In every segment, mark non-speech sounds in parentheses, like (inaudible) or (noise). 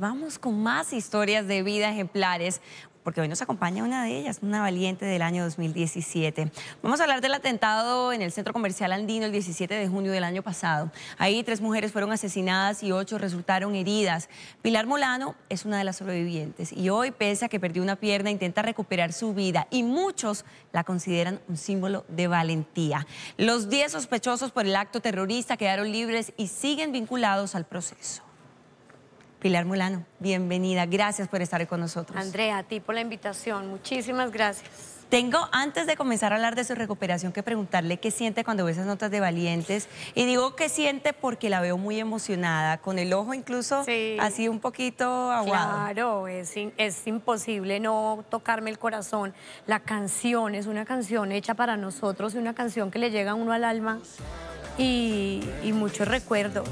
Vamos con más historias de vida ejemplares, porque hoy nos acompaña una de ellas, una valiente del año 2017. Vamos a hablar del atentado en el centro comercial andino el 17 de junio del año pasado. Ahí tres mujeres fueron asesinadas y ocho resultaron heridas. Pilar Molano es una de las sobrevivientes y hoy, pese a que perdió una pierna, intenta recuperar su vida y muchos la consideran un símbolo de valentía. Los 10 sospechosos por el acto terrorista quedaron libres y siguen vinculados al proceso. Pilar Mulano, bienvenida. Gracias por estar con nosotros. Andrea, a ti por la invitación. Muchísimas gracias. Tengo, antes de comenzar a hablar de su recuperación, que preguntarle qué siente cuando ve esas notas de Valientes. Y digo qué siente porque la veo muy emocionada, con el ojo incluso así un poquito aguado. Claro, es, es imposible no tocarme el corazón. La canción es una canción hecha para nosotros y una canción que le llega a uno al alma y, y muchos recuerdos.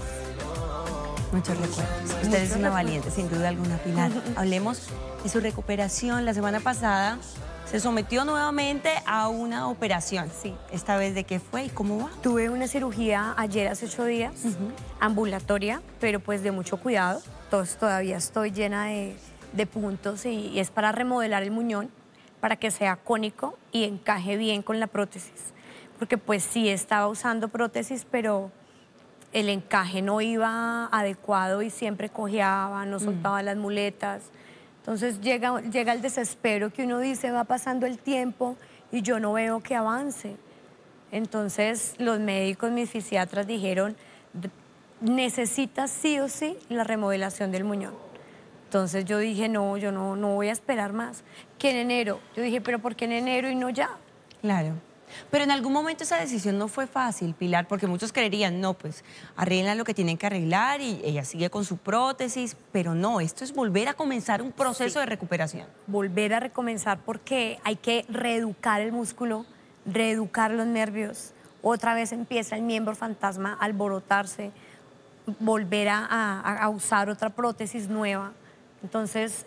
Muchos recuerdos. Usted son es una valiente, sin duda alguna, Pilar. (laughs) Hablemos de su recuperación. La semana pasada se sometió nuevamente a una operación. Sí. Esta vez, ¿de qué fue y cómo va? Tuve una cirugía ayer hace ocho días, ambulatoria, pero pues de mucho cuidado. todavía estoy llena de, puntos y, es para remodelar el muñón para que sea cónico y encaje bien con la prótesis. Porque pues sí estaba usando prótesis, pero el encaje no iba adecuado y siempre cojeaba, no mm. soltaba las muletas. Entonces llega, el desespero que uno dice, va pasando el tiempo y yo no veo que avance. Entonces los médicos, mis fisiatras dijeron, necesitas sí o sí la remodelación del muñón. Entonces yo dije, no, yo no, voy a esperar más. ¿Qué en enero. Yo dije, pero ¿por qué en enero y no ya? Claro. Pero en algún momento esa decisión no fue fácil, Pilar, porque muchos creerían, no, pues arreglan lo que tienen que arreglar y ella sigue con su prótesis, pero no, esto es volver a comenzar un proceso de recuperación. Volver a recomenzar porque hay que reeducar el músculo, reeducar los nervios. Otra vez empieza el miembro fantasma a alborotarse, volver a, usar otra prótesis nueva. Entonces,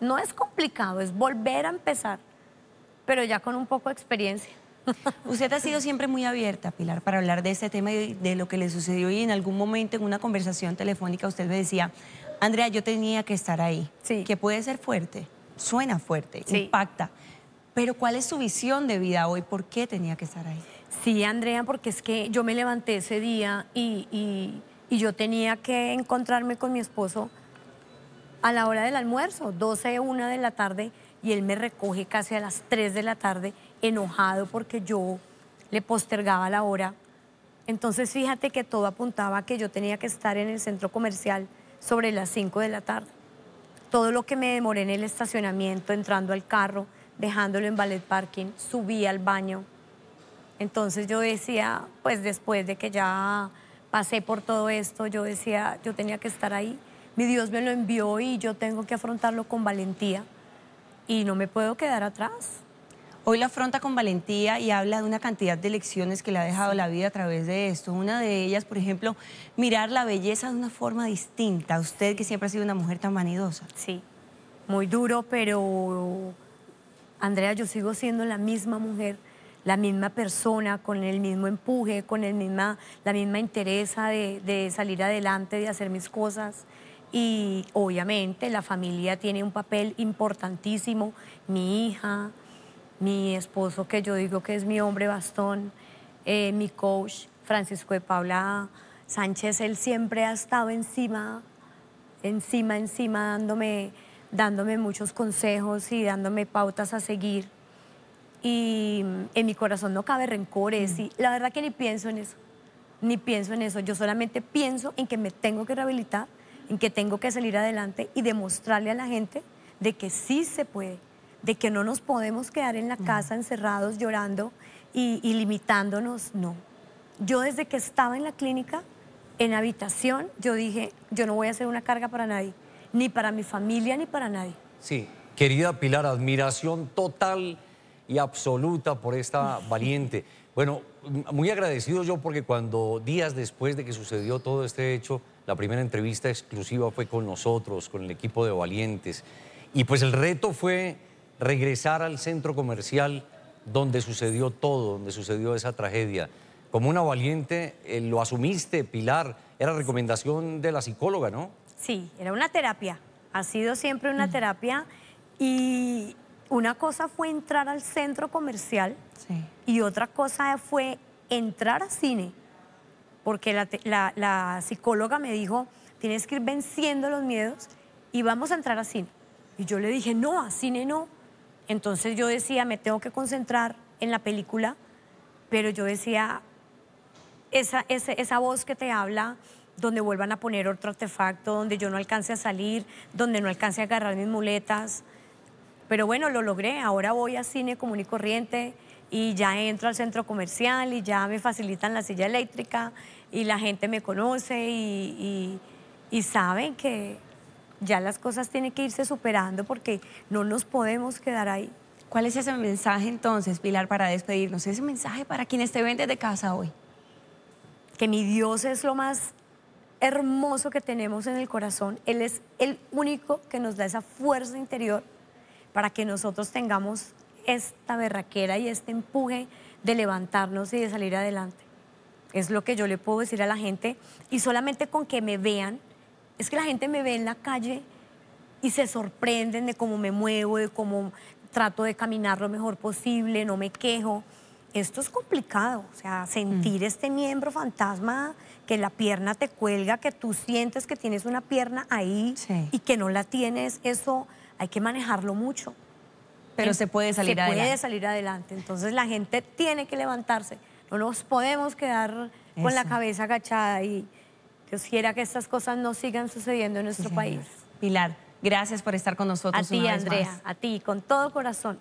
no es complicado, es volver a empezar, pero ya con un poco de experiencia. (laughs) Usted ha sido siempre muy abierta, Pilar, para hablar de este tema y de lo que le sucedió. Y en algún momento, en una conversación telefónica, usted me decía, Andrea, yo tenía que estar ahí. Sí. Que puede ser fuerte, suena fuerte, impacta. Pero ¿cuál es su visión de vida hoy? ¿Por qué tenía que estar ahí? Sí, Andrea, porque es que yo me levanté ese día y, yo tenía que encontrarme con mi esposo a la hora del almuerzo, 12, 1 de la tarde y él me recoge casi a las 3 de la tarde enojado porque yo le postergaba la hora. Entonces fíjate que todo apuntaba que yo tenía que estar en el centro comercial sobre las 5 de la tarde. Todo lo que me demoré en el estacionamiento, entrando al carro, dejándolo en ballet parking, subí al baño. Entonces yo decía, pues después de que ya pasé por todo esto, yo decía, yo tenía que estar ahí. Mi Dios me lo envió y yo tengo que afrontarlo con valentía y no me puedo quedar atrás. Hoy la afronta con valentía y habla de una cantidad de lecciones que le ha dejado la vida a través de esto. Una de ellas, por ejemplo, mirar la belleza de una forma distinta. Usted que siempre ha sido una mujer tan vanidosa. Sí, muy duro, pero Andrea, yo sigo siendo la misma mujer, la misma persona, con el mismo empuje, con el misma, la misma interés de, de salir adelante, de hacer mis cosas y obviamente la familia tiene un papel importantísimo, mi hija, mi esposo que yo digo que es mi hombre bastón, eh, mi coach Francisco de Paula Sánchez, él siempre ha estado encima, encima, encima, dándome, dándome muchos consejos y dándome pautas a seguir. Y en mi corazón no cabe rencores y la verdad que ni pienso en eso, ni pienso en eso, yo solamente pienso en que me tengo que rehabilitar en que tengo que salir adelante y demostrarle a la gente de que sí se puede, de que no nos podemos quedar en la casa encerrados llorando y, limitándonos, no. Yo desde que estaba en la clínica, en habitación, yo dije, yo no voy a ser una carga para nadie, ni para mi familia, ni para nadie. Sí, querida Pilar, admiración total y absoluta por esta (laughs) valiente. Bueno, muy agradecido yo porque cuando días después de que sucedió todo este hecho, la primera entrevista exclusiva fue con nosotros, con el equipo de Valientes. Y pues el reto fue regresar al centro comercial donde sucedió todo, donde sucedió esa tragedia. Como una valiente, eh, lo asumiste, Pilar. Era recomendación de la psicóloga, ¿no? Sí, era una terapia. Ha sido siempre una mm. terapia. Y una cosa fue entrar al centro comercial y otra cosa fue entrar a cine porque la, psicóloga me dijo, tienes que ir venciendo los miedos y vamos a entrar a cine. Y yo le dije, no, a cine no. Entonces yo decía, me tengo que concentrar en la película, pero yo decía, esa, esa voz que te habla, donde vuelvan a poner otro artefacto, donde yo no alcance a salir, donde no alcance a agarrar mis muletas. Pero bueno, lo logré, ahora voy a cine común y corriente y ya entro al centro comercial y ya me facilitan la silla eléctrica y la gente me conoce y, y, saben que ya las cosas tienen que irse superando porque no nos podemos quedar ahí. ¿Cuál es ese mensaje entonces, Pilar, para despedirnos? Ese mensaje para quienes te ven desde casa hoy. Que mi Dios es lo más hermoso que tenemos en el corazón. Él es el único que nos da esa fuerza interior para que nosotros tengamos esta berraquera y este empuje de levantarnos y de salir adelante. Es lo que yo le puedo decir a la gente y solamente con que me vean, es que la gente me ve en la calle y se sorprenden de cómo me muevo, de cómo trato de caminar lo mejor posible, no me quejo. Esto es complicado, o sea, sentir mm. este miembro fantasma, que la pierna te cuelga, que tú sientes que tienes una pierna ahí y que no la tienes, eso hay que manejarlo mucho. Pero se puede salir adelante. Se puede salir adelante. Entonces la gente tiene que levantarse. No nos podemos quedar con la cabeza agachada y Dios quiera que estas cosas no sigan sucediendo en nuestro país. Pilar, gracias por estar con nosotros. A ti, Andrea, a ti, con todo corazón.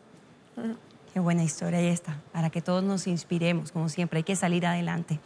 Qué buena historia ahí está, para que todos nos inspiremos, como siempre, hay que salir adelante.